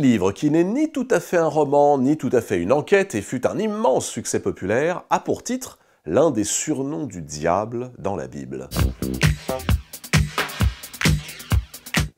livre qui n'est ni tout à fait un roman, ni tout à fait une enquête, et fut un immense succès populaire, a pour titre l'un des surnoms du diable dans la Bible.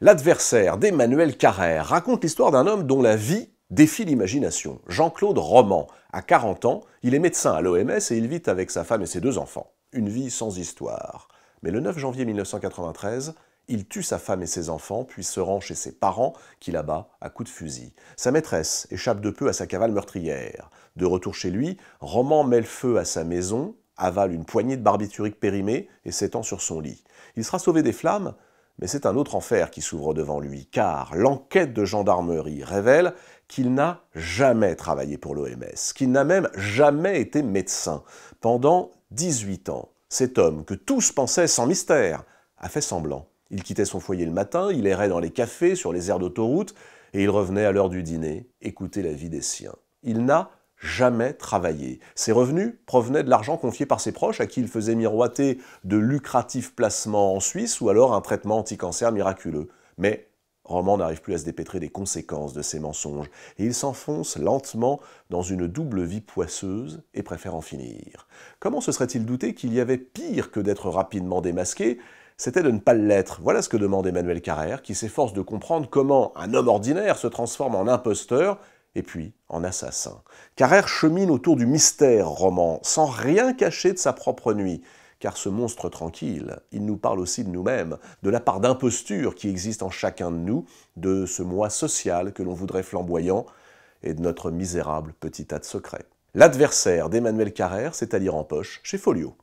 L'adversaire d'Emmanuel Carrère raconte l'histoire d'un homme dont la vie défie l'imagination. Jean-Claude Roman, à 40 ans, il est médecin à l'OMS et il vit avec sa femme et ses deux enfants. Une vie sans histoire. Mais le 9 janvier 1993, il tue sa femme et ses enfants, puis se rend chez ses parents, qui l'abat à coups de fusil. Sa maîtresse échappe de peu à sa cavale meurtrière. De retour chez lui, Roman met le feu à sa maison, avale une poignée de barbiturique périmée et s'étend sur son lit. Il sera sauvé des flammes, mais c'est un autre enfer qui s'ouvre devant lui, car l'enquête de gendarmerie révèle qu'il n'a jamais travaillé pour l'OMS, qu'il n'a même jamais été médecin. Pendant 18 ans, cet homme que tous pensaient sans mystère a fait semblant il quittait son foyer le matin, il errait dans les cafés, sur les aires d'autoroute, et il revenait à l'heure du dîner, écouter la vie des siens. Il n'a jamais travaillé. Ses revenus provenaient de l'argent confié par ses proches à qui il faisait miroiter de lucratifs placements en Suisse ou alors un traitement anti-cancer miraculeux. Mais Roman n'arrive plus à se dépêtrer des conséquences de ses mensonges et il s'enfonce lentement dans une double vie poisseuse et préfère en finir. Comment se serait-il douté qu'il y avait pire que d'être rapidement démasqué c'était de ne pas l'être. Voilà ce que demande Emmanuel Carrère, qui s'efforce de comprendre comment un homme ordinaire se transforme en imposteur et puis en assassin. Carrère chemine autour du mystère roman, sans rien cacher de sa propre nuit. Car ce monstre tranquille, il nous parle aussi de nous-mêmes, de la part d'imposture qui existe en chacun de nous, de ce moi social que l'on voudrait flamboyant, et de notre misérable petit tas de secrets. L'adversaire d'Emmanuel Carrère, c'est à lire en poche chez Folio.